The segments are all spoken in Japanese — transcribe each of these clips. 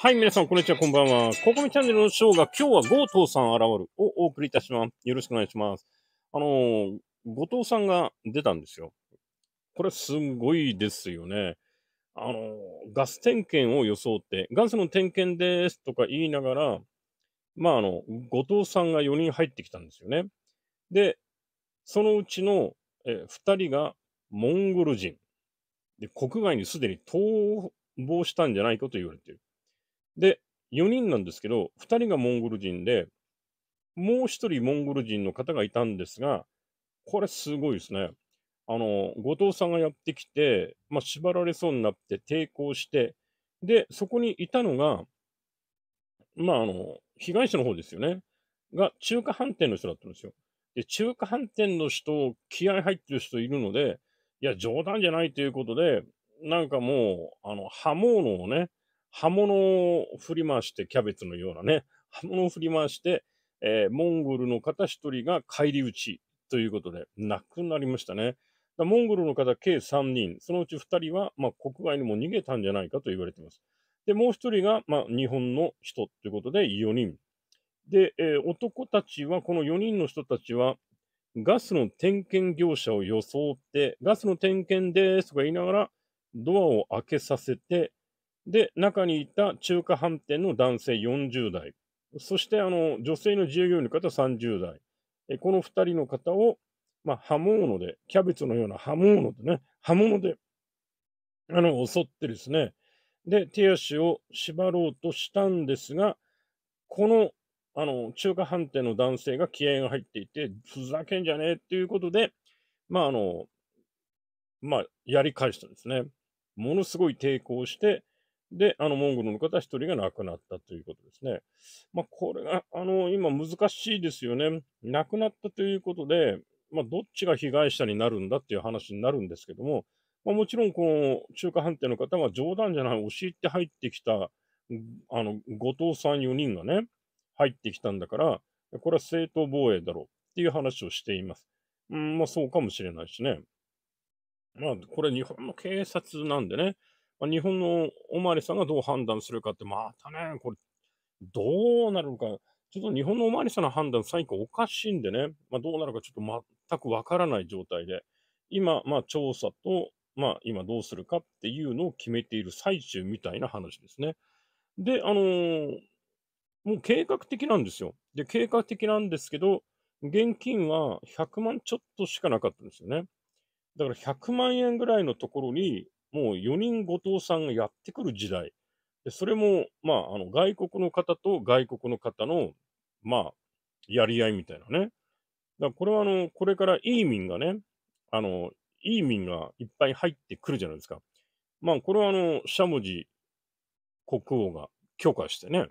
はい、皆さん、こんにちは、こんばんは。ココミチャンネルのショーが今日はゴーさん現るをお送りいたします。よろしくお願いします。あのー、後藤さんが出たんですよ。これすごいですよね。あのー、ガス点検を装って、ガスの点検ですとか言いながら、まあ、あの、後藤さんが4人入ってきたんですよね。で、そのうちの、え2人がモンゴル人。で、国外にすでに逃亡したんじゃないかと言われている。で、4人なんですけど、2人がモンゴル人で、もう1人モンゴル人の方がいたんですが、これすごいですね。あの、後藤さんがやってきて、まあ、縛られそうになって抵抗して、で、そこにいたのが、まあ、あの、被害者の方ですよね。が、中華飯店の人だったんですよ。で、中華飯店の人、気合入ってる人いるので、いや、冗談じゃないということで、なんかもう、あの、刃物をね、刃物を振り回して、キャベツのようなね、刃物を振り回して、えー、モンゴルの方一人が返り討ちということで、亡くなりましたね。モンゴルの方計3人、そのうち2人は、まあ、国外にも逃げたんじゃないかと言われています。で、もう1人が、まあ、日本の人ということで4人。で、えー、男たちは、この4人の人たちは、ガスの点検業者を装って、ガスの点検ですとか言いながら、ドアを開けさせて、で、中にいた中華飯店の男性40代、そしてあの女性の従業員の方30代、えこの2人の方を、まあ、刃物で、キャベツのような刃物でね、刃物であの襲ってですね、で、手足を縛ろうとしたんですが、このあの、中華飯店の男性が気合が入っていて、ふざけんじゃねえっていうことで、まあ、あの、まあ、やり返したんですね。ものすごい抵抗して、で、あの、モンゴルの方一人が亡くなったということですね。まあ、これが、あの、今難しいですよね。亡くなったということで、まあ、どっちが被害者になるんだっていう話になるんですけども、まあ、もちろん、この中華飯店の方が冗談じゃない、押し入って入ってきた、あの、後藤さん4人がね、入ってきたんだから、これは正当防衛だろうっていう話をしています。うん、まあそうかもしれないしね。まあこれ日本の警察なんでね、まあ、日本のおまわりさんがどう判断するかって、またね、これどうなるのか、ちょっと日本のおまわりさんの判断最後おかしいんでね、まあどうなるかちょっと全くわからない状態で、今、まあ調査と、まあ今どうするかっていうのを決めている最中みたいな話ですね。で、あのーもう計画的なんですよ。で、計画的なんですけど、現金は100万ちょっとしかなかったんですよね。だから100万円ぐらいのところに、もう4人後藤さんがやってくる時代。でそれも、まあ、あの、外国の方と外国の方の、まあ、やり合いみたいなね。だからこれは、あの、これからいい民がね、あの、いい民がいっぱい入ってくるじゃないですか。まあ、これは、あの、しゃもじ国王が許可してね。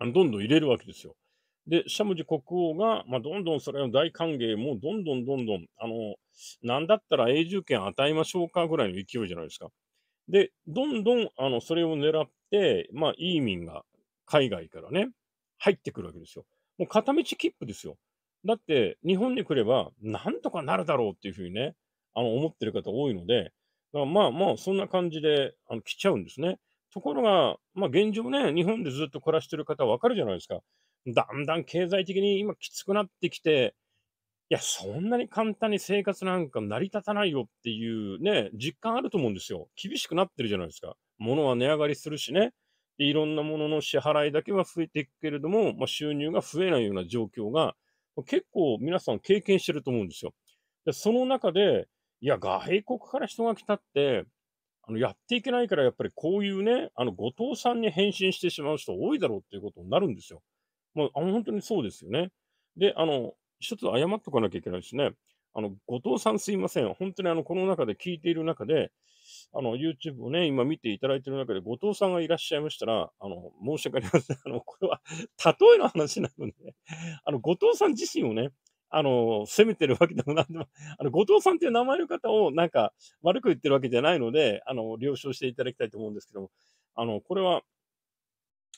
どんどん入れるわけですよ。で、シャムジ国王が、まあ、どんどんそれの大歓迎も、どんどんどんどん、あの、なんだったら永住権与えましょうかぐらいの勢いじゃないですか。で、どんどん、あの、それを狙って、まあ、ミ民が海外からね、入ってくるわけですよ。もう片道切符ですよ。だって、日本に来れば、なんとかなるだろうっていうふうにね、あの、思ってる方多いので、だからまあまあ、そんな感じで、あの、来ちゃうんですね。ところが、まあ、現状ね、日本でずっと暮らしてる方わかるじゃないですか。だんだん経済的に今きつくなってきて、いや、そんなに簡単に生活なんか成り立たないよっていうね、実感あると思うんですよ。厳しくなってるじゃないですか。物は値上がりするしね。でいろんなものの支払いだけは増えていくけれども、まあ、収入が増えないような状況が、結構皆さん経験してると思うんですよ。でその中で、いや、外国から人が来たって、あの、やっていけないから、やっぱりこういうね、あの、後藤さんに返信してしまう人多いだろうっていうことになるんですよ。もう、あの、本当にそうですよね。で、あの、一つ謝っとかなきゃいけないですね。あの、後藤さんすいません。本当にあの、この中で聞いている中で、あの、YouTube をね、今見ていただいている中で、後藤さんがいらっしゃいましたら、あの、申し訳ありません。あの、これは、例えの話なので、あの、後藤さん自身をね、あの、責めてるわけでもなんでも、あの、後藤さんっていう名前の方をなんか悪く言ってるわけじゃないので、あの、了承していただきたいと思うんですけども、あの、これは、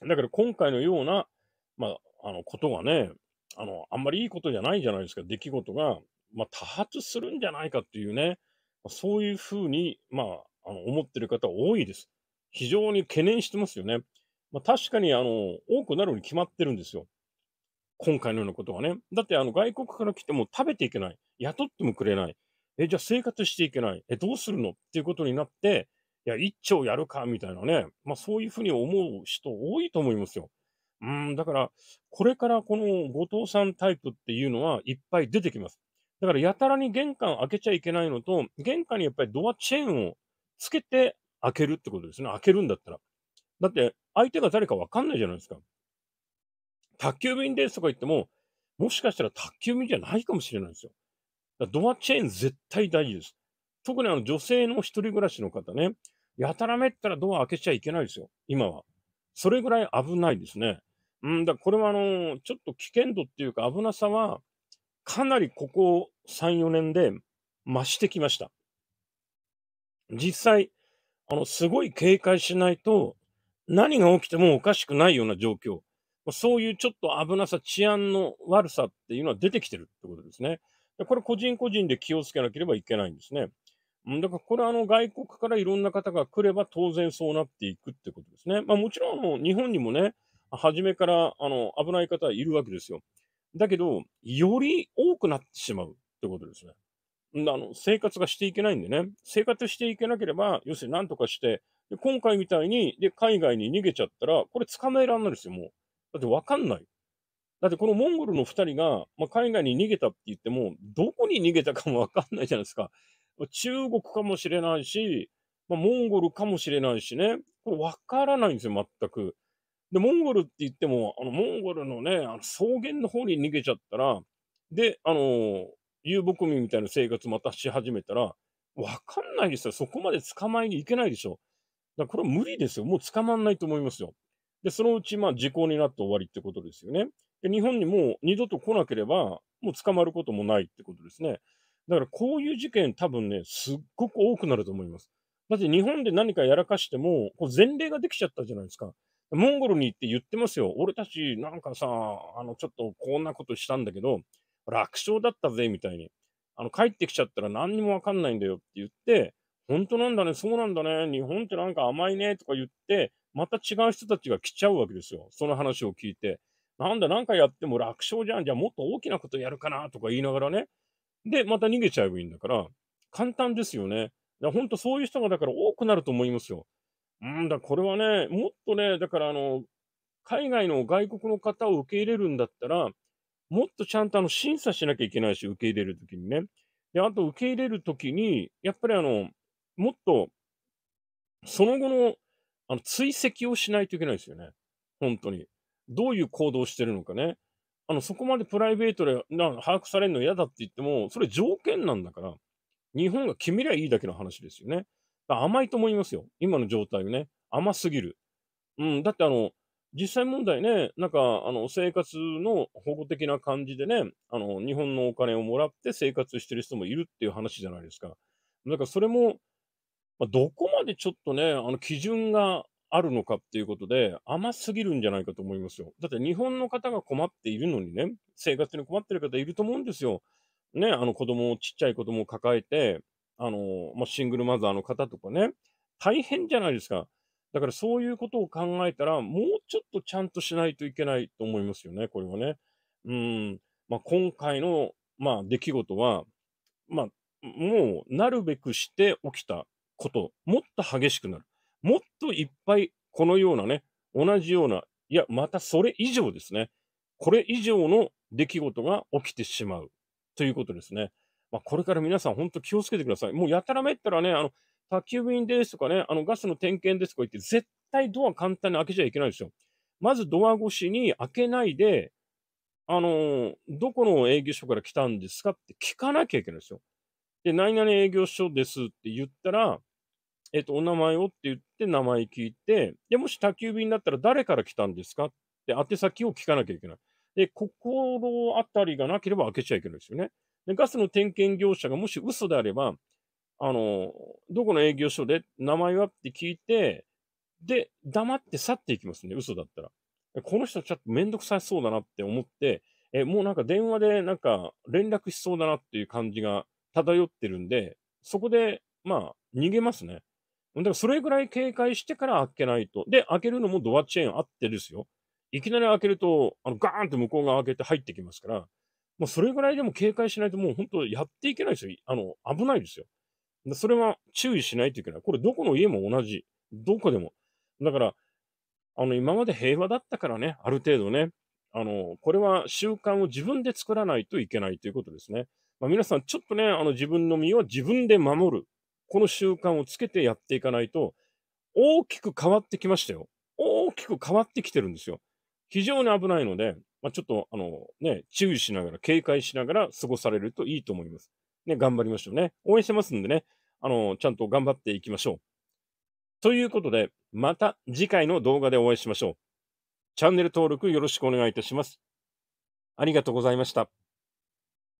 だから今回のような、まあ、あの、ことがね、あの、あんまりいいことじゃないじゃないですか、出来事が、まあ、多発するんじゃないかっていうね、そういうふうに、まあ、あの思ってる方多いです。非常に懸念してますよね。まあ、確かに、あの、多くなるに決まってるんですよ。今回のようなことはね。だって、あの、外国から来ても食べていけない。雇ってもくれない。え、じゃあ生活していけない。え、どうするのっていうことになって、いや、一丁やるか、みたいなね。まあ、そういうふうに思う人多いと思いますよ。うん、だから、これからこの後藤さんタイプっていうのはいっぱい出てきます。だから、やたらに玄関開けちゃいけないのと、玄関にやっぱりドアチェーンをつけて開けるってことですね。開けるんだったら。だって、相手が誰かわかんないじゃないですか。宅急便ですとか言っても、もしかしたら宅急便じゃないかもしれないんですよ。ドアチェーン絶対大事です。特にあの女性の一人暮らしの方ね、やたらめったらドア開けちゃいけないですよ、今は。それぐらい危ないですね。うん、だこれはあの、ちょっと危険度っていうか危なさは、かなりここ3、4年で増してきました。実際、あの、すごい警戒しないと、何が起きてもおかしくないような状況。そういうちょっと危なさ、治安の悪さっていうのは出てきてるってことですね。これ個人個人で気をつけなければいけないんですね。だからこれはあの外国からいろんな方が来れば当然そうなっていくってことですね。まあ、もちろんあの日本にもね、初めからあの危ない方はいるわけですよ。だけど、より多くなってしまうってことですね。あの生活がしていけないんでね、生活していけなければ、要するに何とかして、で今回みたいにで海外に逃げちゃったら、これ捕まえらんないですよ、もう。だってわかんない。だってこのモンゴルの2人が、まあ、海外に逃げたって言っても、どこに逃げたかもわかんないじゃないですか。中国かもしれないし、まあ、モンゴルかもしれないしね。これわからないんですよ、全く。で、モンゴルって言っても、あの、モンゴルのね、あの草原の方に逃げちゃったら、で、あの、遊牧民みたいな生活またし始めたら、わかんないですよ。そこまで捕まえに行けないでしょ。だからこれは無理ですよ。もう捕まんないと思いますよ。で、そのうち、まあ、時効になって終わりってことですよね。で、日本にもう二度と来なければ、もう捕まることもないってことですね。だから、こういう事件、多分ね、すっごく多くなると思います。だって、日本で何かやらかしても、こう前例ができちゃったじゃないですか。モンゴルに行って言ってますよ。俺たち、なんかさ、あの、ちょっとこんなことしたんだけど、楽勝だったぜ、みたいに。あの、帰ってきちゃったら何にもわかんないんだよって言って、本当なんだね、そうなんだね、日本ってなんか甘いね、とか言って、また違う人たちが来ちゃうわけですよ。その話を聞いて。なんだ、なんかやっても楽勝じゃん。じゃあもっと大きなことやるかなとか言いながらね。で、また逃げちゃえばいいんだから、簡単ですよね。本当そういう人がだから多くなると思いますよ。うんだ、これはね、もっとね、だからあの、海外の外国の方を受け入れるんだったら、もっとちゃんとあの審査しなきゃいけないし、受け入れるときにね。で、あと受け入れるときに、やっぱりあの、もっと、その後のあの、追跡をしないといけないですよね。本当に。どういう行動をしてるのかね。あの、そこまでプライベートでな把握されるの嫌だって言っても、それ条件なんだから、日本が決めりゃいいだけの話ですよね。甘いと思いますよ。今の状態をね。甘すぎる。うん、だってあの、実際問題ね、なんか、あの、生活の保護的な感じでね、あの、日本のお金をもらって生活してる人もいるっていう話じゃないですか。だからそれも、まあ、どこまでちょっとね、あの基準があるのかっていうことで、甘すぎるんじゃないかと思いますよ。だって日本の方が困っているのにね、生活に困ってる方いると思うんですよ。ね、あの子供を、ちっちゃい子供を抱えて、あの、まあ、シングルマザーの方とかね、大変じゃないですか。だからそういうことを考えたら、もうちょっとちゃんとしないといけないと思いますよね、これはね。うん。まあ、今回の、まあ、出来事は、まあ、もう、なるべくして起きたこと、もっと激しくなる。もっといっぱい、このようなね、同じような、いや、またそれ以上ですね。これ以上の出来事が起きてしまうということですね。まあ、これから皆さん、本当気をつけてください。もうやたらめったらね、あの、宅急便ですとかね、あの、ガスの点検ですとか言って、絶対ドア簡単に開けちゃいけないですよ。まずドア越しに開けないで、あのー、どこの営業所から来たんですかって聞かなきゃいけないですよ。で、何々営業所ですって言ったら、えっ、と、お名前をって言って名前聞いて、で、もし宅急便だったら誰から来たんですかって宛先を聞かなきゃいけない。で、心当たりがなければ開けちゃいけないですよね。で、ガスの点検業者がもし嘘であれば、あの、どこの営業所で名前はって聞いて、で、黙って去っていきますね、嘘だったら。この人ちょっとめんどくさそうだなって思って、え、もうなんか電話でなんか連絡しそうだなっていう感じが漂ってるんで、そこで、まあ、逃げますね。だからそれぐらい警戒してから開けないと。で、開けるのもドアチェーンあってですよ。いきなり開けると、あの、ガーンと向こう側開けて入ってきますから、もうそれぐらいでも警戒しないともう本当やっていけないですよ。あの、危ないですよ。それは注意しないといけない。これどこの家も同じ。どこでも。だから、あの、今まで平和だったからね、ある程度ね。あの、これは習慣を自分で作らないといけないということですね。まあ、皆さん、ちょっとね、あの、自分の身は自分で守る。この習慣をつけてやっていかないと、大きく変わってきましたよ。大きく変わってきてるんですよ。非常に危ないので、まあ、ちょっと、あの、ね、注意しながら、警戒しながら過ごされるといいと思います。ね、頑張りましょうね。応援してますんでね、あの、ちゃんと頑張っていきましょう。ということで、また次回の動画でお会いしましょう。チャンネル登録よろしくお願いいたします。ありがとうございました。